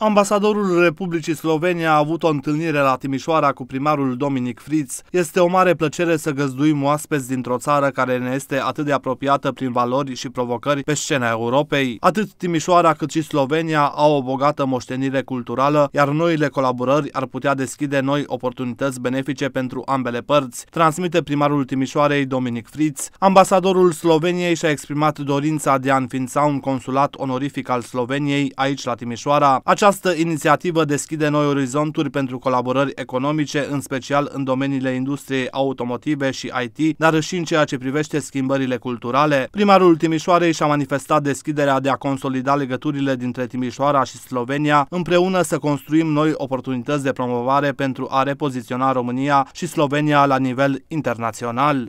Ambasadorul Republicii Slovenia a avut o întâlnire la Timișoara cu primarul Dominic Fritz. Este o mare plăcere să găzduim oaspeți dintr-o țară care ne este atât de apropiată prin valori și provocări pe scena Europei. Atât Timișoara cât și Slovenia au o bogată moștenire culturală, iar noile colaborări ar putea deschide noi oportunități benefice pentru ambele părți, transmite primarul Timișoarei Dominic Fritz. Ambasadorul Sloveniei și-a exprimat dorința de a înființa un consulat onorific al Sloveniei aici la Timișoara. Acea această inițiativă deschide noi orizonturi pentru colaborări economice, în special în domeniile industriei automotive și IT, dar și în ceea ce privește schimbările culturale. Primarul Timișoarei și-a manifestat deschiderea de a consolida legăturile dintre Timișoara și Slovenia, împreună să construim noi oportunități de promovare pentru a repoziționa România și Slovenia la nivel internațional.